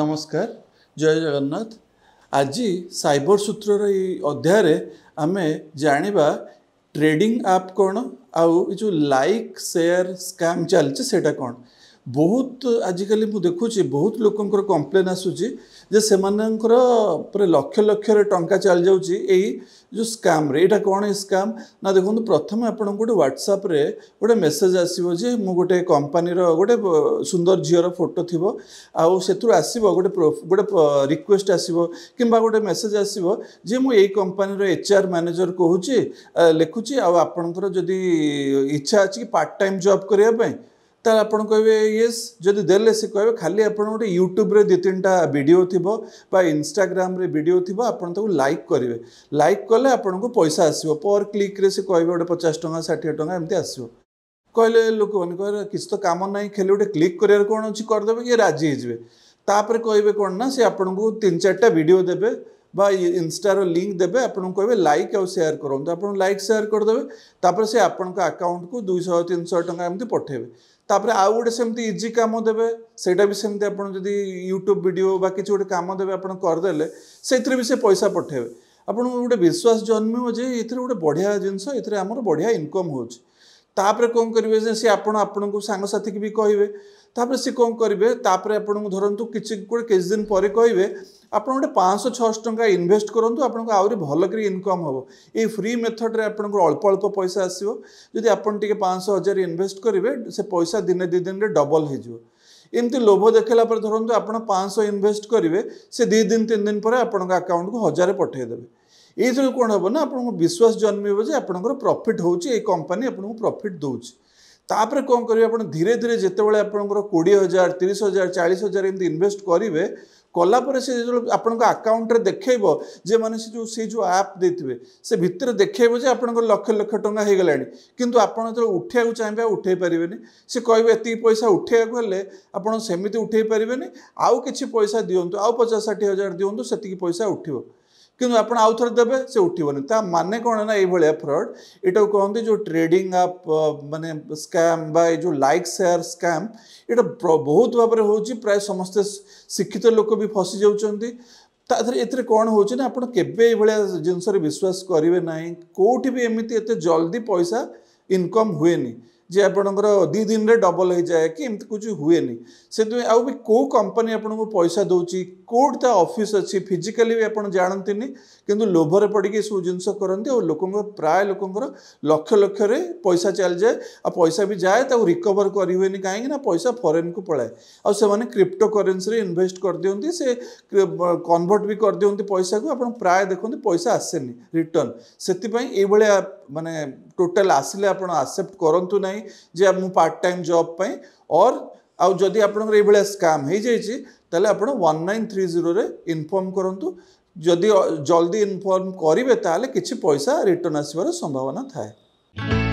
ନମସ୍କାର ଜୟ ଜଗନ୍ନାଥ ଆଜି ସାଇବର ସୂତ୍ରର ଏଇ ଅଧ୍ୟାୟରେ ଆମେ ଜାଣିବା ଟ୍ରେଡିଂ ଆପ୍ କ'ଣ ଆଉ ଏ ଯେଉଁ ଲାଇକ୍ ସେୟାର ସ୍କାମ୍ ଚାଲିଛି ସେଇଟା କ'ଣ ବହୁତ ଆଜିକାଲି ମୁଁ ଦେଖୁଛି ବହୁତ ଲୋକଙ୍କର କମ୍ପ୍ଲେନ୍ ଆସୁଛି ଯେ ସେମାନଙ୍କର ପୁରା ଲକ୍ଷ ଲକ୍ଷରେ ଟଙ୍କା ଚାଲିଯାଉଛି ଏଇ ଯେଉଁ ସ୍କାମ୍ରେ ଏଇଟା କ'ଣ ଏ ସ୍କାମ୍ ନା ଦେଖନ୍ତୁ ପ୍ରଥମେ ଆପଣଙ୍କୁ ଗୋଟେ ହ୍ୱାଟ୍ସଆପ୍ରେ ଗୋଟେ ମେସେଜ୍ ଆସିବ ଯେ ମୁଁ ଗୋଟେ କମ୍ପାନୀର ଗୋଟେ ସୁନ୍ଦର ଝିଅର ଫଟୋ ଥିବ ଆଉ ସେଥିରୁ ଆସିବ ଗୋଟେ ଗୋଟେ ରିକ୍ୱେଷ୍ଟ ଆସିବ କିମ୍ବା ଗୋଟେ ମେସେଜ୍ ଆସିବ ଯେ ମୁଁ ଏଇ କମ୍ପାନୀର ଏଚ୍ ଆର୍ ମ୍ୟାନେଜର୍ କହୁଛି ଲେଖୁଛି ଆଉ ଆପଣଙ୍କର ଯଦି ଇଚ୍ଛା ଅଛି କି ପାର୍ଟ ଟାଇମ୍ ଜବ୍ କରିବା ପାଇଁ ତାହେଲେ ଆପଣ କହିବେ ୟେସ୍ ଯଦି ଦେଲେ ସେ କହିବେ ଖାଲି ଆପଣ ଗୋଟେ ୟୁଟ୍ୟୁବରେ ଦୁଇ ତିନିଟା ଭିଡ଼ିଓ ଥିବ ବା ଇନଷ୍ଟାଗ୍ରାମରେ ଭିଡ଼ିଓ ଥିବ ଆପଣ ତାକୁ ଲାଇକ୍ କରିବେ ଲାଇକ୍ କଲେ ଆପଣଙ୍କୁ ପଇସା ଆସିବ ପର୍ କ୍ଲିକ୍ରେ ସେ କହିବେ ଗୋଟେ ପଚାଶ ଟଙ୍କା ଷାଠିଏ ଟଙ୍କା ଏମିତି ଆସିବ କହିଲେ ଲୋକମାନେ କହିବେ କିଛି ତ କାମ ନାହିଁ ଖାଲି ଗୋଟେ କ୍ଲିକ୍ କରିବାର କ'ଣ ଅଛି କରିଦେବେ କି ରାଜି ହେଇଯିବେ ତାପରେ କହିବେ କ'ଣ ନା ସେ ଆପଣଙ୍କୁ ତିନି ଚାରିଟା ଭିଡ଼ିଓ ଦେବେ বা ଇନଷ୍ଟାର ଲିଙ୍କ ଦେବେ ଆପଣଙ୍କୁ କହିବେ ଲାଇକ୍ ଆଉ ସେୟାର କରନ୍ତୁ ଆପଣ ଲାଇକ୍ ସେୟାର କରିଦେବେ ତାପରେ ସେ ଆପଣଙ୍କ ଆକାଉଣ୍ଟକୁ ଦୁଇଶହ ତିନିଶହ ଟଙ୍କା ଏମିତି ପଠାଇବେ ତାପରେ ଆଉ ଗୋଟେ ସେମିତି ଇଜି କାମ ଦେବେ ସେଇଟା ବି ସେମିତି ଆପଣ ଯଦି ୟୁଟ୍ୟୁବ୍ ଭିଡ଼ିଓ ବା କିଛି ଗୋଟେ କାମ ଦେବେ ଆପଣ କରିଦେଲେ ସେଥିରେ ବି ସେ ପଇସା ପଠାଇବେ ଆପଣଙ୍କୁ ଗୋଟେ ବିଶ୍ୱାସ ଜନ୍ମିବ ଯେ ଏଥିରେ ଗୋଟେ ବଢ଼ିଆ ଜିନିଷ ଏଥିରେ ଆମର ବଢ଼ିଆ ଇନକମ୍ ହେଉଛି ତାପରେ କ'ଣ କରିବେ ଯେ ସେ ଆପଣ ଆପଣଙ୍କୁ ସାଙ୍ଗସାଥିକି ବି କହିବେ ତାପରେ ସେ କ'ଣ କରିବେ ତାପରେ ଆପଣଙ୍କୁ ଧରନ୍ତୁ କିଛି ଗୋଟେ କିଛି ଦିନ ପରେ କହିବେ ଆପଣ ଗୋଟେ ପାଞ୍ଚଶହ ଛଅଶହ ଟଙ୍କା ଇନଭେଷ୍ଟ କରନ୍ତୁ ଆପଣଙ୍କୁ ଆହୁରି ଭଲକରି ଇନକମ୍ ହେବ ଏଇ ଫ୍ରି ମେଥଡ଼ରେ ଆପଣଙ୍କୁ ଅଳ୍ପ ଅଳ୍ପ ପଇସା ଆସିବ ଯଦି ଆପଣ ଟିକେ ପାଞ୍ଚଶହ ହଜାର ଇନଭେଷ୍ଟ କରିବେ ସେ ପଇସା ଦିନେ ଦୁଇ ଦିନରେ ଡବଲ୍ ହେଇଯିବ ଏମିତି ଲୋଭ ଦେଖେଇଲା ପରେ ଧରନ୍ତୁ ଆପଣ ପାଞ୍ଚଶହ ଇନଭେଷ୍ଟ କରିବେ ସେ ଦୁଇ ଦିନ ତିନି ଦିନ ପରେ ଆପଣଙ୍କ ଆକାଉଣ୍ଟକୁ ହଜାରେ ପଠାଇଦେବେ ଏଇଥିରୁ କ'ଣ ହେବ ନା ଆପଣଙ୍କୁ ବିଶ୍ୱାସ ଜନ୍ମିବ ଯେ ଆପଣଙ୍କର ପ୍ରଫିଟ୍ ହେଉଛି ଏଇ କମ୍ପାନୀ ଆପଣଙ୍କୁ ପ୍ରଫିଟ୍ ଦେଉଛି ତାପରେ କ'ଣ କରିବେ ଆପଣ ଧୀରେ ଧୀରେ ଯେତେବେଳେ ଆପଣଙ୍କର କୋଡ଼ିଏ ହଜାର ତିରିଶ ହଜାର ଚାଳିଶ ହଜାର ଏମିତି ଇନଭେଷ୍ଟ କରିବେ କଲାପରେ ସେ ଯେତେବେଳେ ଆପଣଙ୍କ ଆକାଉଣ୍ଟରେ ଦେଖେଇବ ଯେ ମାନେ ସେ ଯେଉଁ ସେଇ ଯେଉଁ ଆପ୍ ଦେଇଥିବେ ସେ ଭିତରେ ଦେଖେଇବ ଯେ ଆପଣଙ୍କର ଲକ୍ଷ ଲକ୍ଷ ଟଙ୍କା ହେଇଗଲାଣି କିନ୍ତୁ ଆପଣ ଯେତେବେଳେ ଉଠେଇବାକୁ ଚାହିଁବେ ଆଉ ଉଠେଇ ପାରିବେନି ସେ କହିବେ ଏତିକି ପଇସା ଉଠେଇବାକୁ ହେଲେ ଆପଣ ସେମିତି ଉଠେଇ ପାରିବେନି ଆଉ କିଛି ପଇସା ଦିଅନ୍ତୁ ଆଉ ପଚାଶ ଷାଠିଏ ହଜାର ଦିଅନ୍ତୁ ସେତିକି ପଇସା ଉଠିବ कि आप आउ थ देते से उठबन ता मान कौन ना ये फ्रड यू कहते जो ट्रेडिंग आप मानने स्कैम जो लाइक सेयार स्कैम ये बहुत भाव में हूँ प्राय समस्ते शिक्षित लोक भी फसी जाऊँगी एर कौन हो भाया जिनस विश्वास करेंगे ना कौटि भी एमती जल्दी पैसा इनकम हुए नहीं जे आपर दु दिन में डबल हो जाए कि एम कुछ हुए नहीं आउ भी कौ कंपानी आपको पैसा दौर कौटा अफिस् अच्छी फिजिकाली भी आज नहीं कि लोभर पड़ के सब जिन करती और लोक प्राय लोकर लक्ष लक्ष पैसा चल जाए आ पैसा भी जाए तो रिकवर करें कहीं पैसा फरेन को पड़ाए आ से क्रिप्टो करेन्सी इनभेस्ट कर दिखती से कनभर्ट भी कर दिखती पैसा को आप प्राय देखते पैसा आसे रिटर्न से भाई मानने ଟୋଟାଲ ଆସିଲେ ଆପଣ ଆକ୍ସେପ୍ଟ କରନ୍ତୁ ନାହିଁ ଯେ ମୁଁ ପାର୍ଟ ଟାଇମ୍ ଜବ୍ ପାଇଁ ଅର୍ ଆଉ ଯଦି ଆପଣଙ୍କର ଏଇଭଳିଆ ସ୍କାମ୍ ହେଇଯାଇଛି ତାହେଲେ ଆପଣ ୱାନ୍ ନାଇନ୍ ଥ୍ରୀ ଜିରୋରେ ଇନଫର୍ମ କରନ୍ତୁ ଯଦି ଜଲ୍ଦି ଇନଫର୍ମ କରିବେ ତାହେଲେ କିଛି ପଇସା ରିଟର୍ଣ୍ଣ ଆସିବାର ସମ୍ଭାବନା ଥାଏ